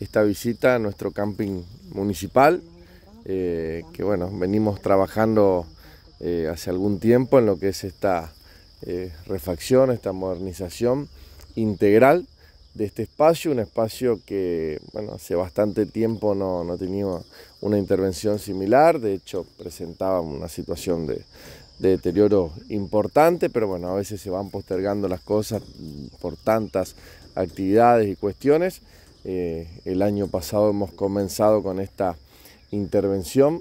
esta visita a nuestro camping municipal, eh, que bueno, venimos trabajando eh, hace algún tiempo en lo que es esta eh, refacción, esta modernización integral de este espacio, un espacio que bueno, hace bastante tiempo no, no tenía una intervención similar, de hecho presentaba una situación de, de deterioro importante, pero bueno, a veces se van postergando las cosas por tantas actividades y cuestiones. Eh, el año pasado hemos comenzado con esta intervención,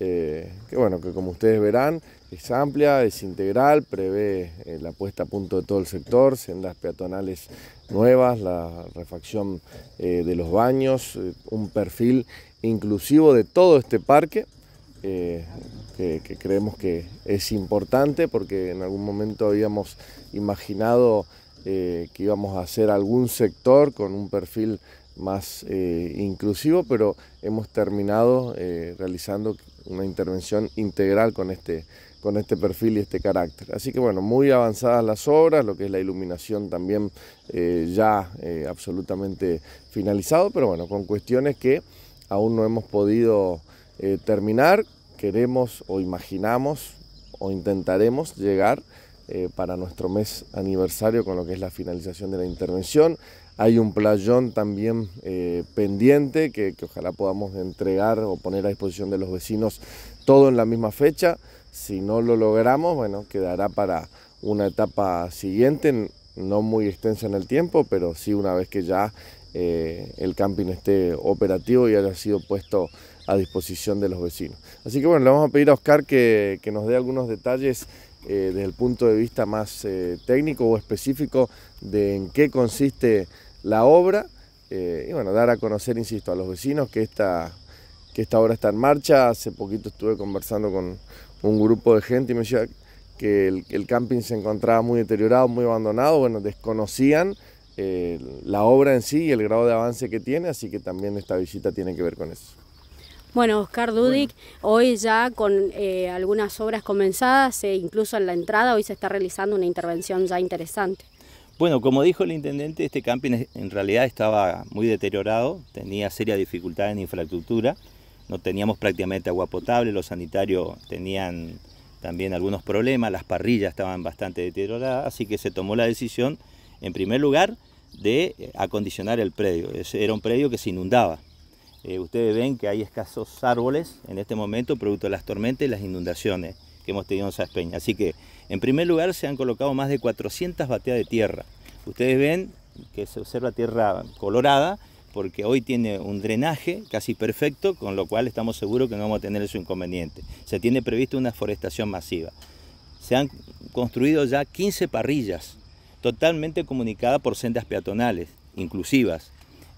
eh, que bueno, que como ustedes verán, es amplia, es integral, prevé eh, la puesta a punto de todo el sector, sendas peatonales nuevas, la refacción de los baños, un perfil inclusivo de todo este parque, que, creemos que es importante porque en algún momento habíamos imaginado que íbamos a hacer algún sector con un perfil más eh, inclusivo, pero hemos terminado eh, realizando una intervención integral con este, con este perfil y este carácter. Así que bueno, muy avanzadas las obras, lo que es la iluminación también eh, ya absolutamente finalizado, pero bueno, con cuestiones que aún no hemos podido terminar, queremos o imaginamos o intentaremos llegar para nuestro mes aniversario con lo que es la finalización de la intervención. Hay un playón también eh, pendiente que, ojalá podamos entregar o poner a disposición de los vecinos todo en la misma fecha. Si no lo logramos, bueno, quedará para una etapa siguiente, no muy extensa en el tiempo, pero sí una vez que ya eh, el camping esté operativo y haya sido puesto a disposición de los vecinos. Así que bueno, le vamos a pedir a Oscar que, que nos dé algunos detalles eh, desde el punto de vista más eh, técnico o específico de en qué consiste la obra. Eh, y bueno, dar a conocer, insisto, a los vecinos que esta, que esta obra está en marcha. Hace poquito estuve conversando con un grupo de gente y me decía que el camping se encontraba muy deteriorado, muy abandonado. Bueno, desconocían la obra en sí y el grado de avance que tiene, así que también esta visita tiene que ver con eso. Bueno, Oscar Dudik, hoy ya con eh, algunas obras comenzadas, e incluso en la entrada, hoy se está realizando una intervención ya interesante. Bueno, como dijo el intendente, este camping en realidad estaba muy deteriorado, tenía serias dificultades en infraestructura, no teníamos prácticamente agua potable, los sanitarios tenían también algunos problemas, las parrillas estaban bastante deterioradas, así que se tomó la decisión, en primer lugar, de acondicionar el predio. Era un predio que se inundaba, eh, ustedes ven que hay escasos árboles en este momento, producto de las tormentas y las inundaciones que hemos tenido en Saspeña. Así que, en primer lugar, se han colocado más de 400 bateas de tierra. Ustedes ven que se observa tierra colorada, porque hoy tiene un drenaje casi perfecto, con lo cual estamos seguros que no vamos a tener su inconveniente. Se tiene previsto una forestación masiva. Se han construido ya 15 parrillas totalmente comunicadas por sendas peatonales, inclusivas.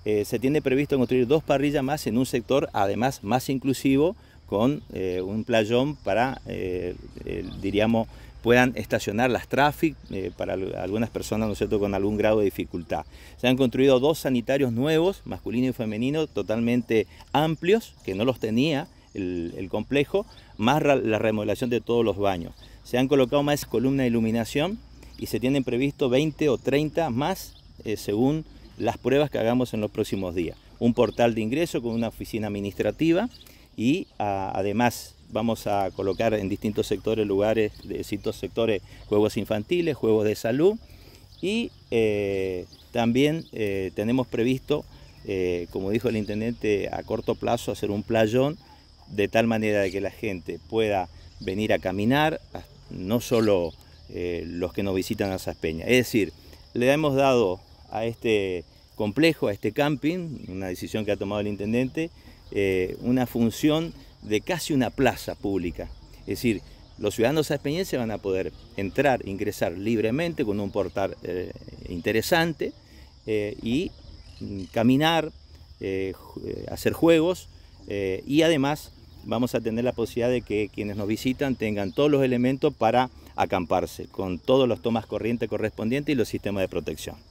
Eh, se tiene previsto construir dos parrillas más en un sector además más inclusivo con eh, un playón para, eh, diríamos, puedan estacionar las traffic para algunas personas, ¿no cierto?, con algún grado de dificultad. Se han construido dos sanitarios nuevos, masculino y femenino, totalmente amplios, que no los tenía el, el complejo, más la remodelación de todos los baños. Se han colocado más columnas de iluminación y se tienen previsto 20 o 30 más según las pruebas que hagamos en los próximos días. Un portal de ingreso con una oficina administrativa y ah, además vamos a colocar en distintos sectores, lugares, de distintos sectores, juegos infantiles, juegos de salud y eh, también eh, tenemos previsto, eh, como dijo el intendente, a corto plazo hacer un playón de tal manera de que la gente pueda venir a caminar, no solo los que nos visitan a peñas Es decir, le hemos dado a este complejo, a este camping, una decisión que ha tomado el intendente, eh, una función de casi una plaza pública. Es decir, los ciudadanos experiencia van a poder entrar, ingresar libremente con un portal eh, interesante eh, y caminar, hacer juegos y además vamos a tener la posibilidad de que quienes nos visitan tengan todos los elementos para acamparse, con todos los tomas corriente correspondientes y los sistemas de protección.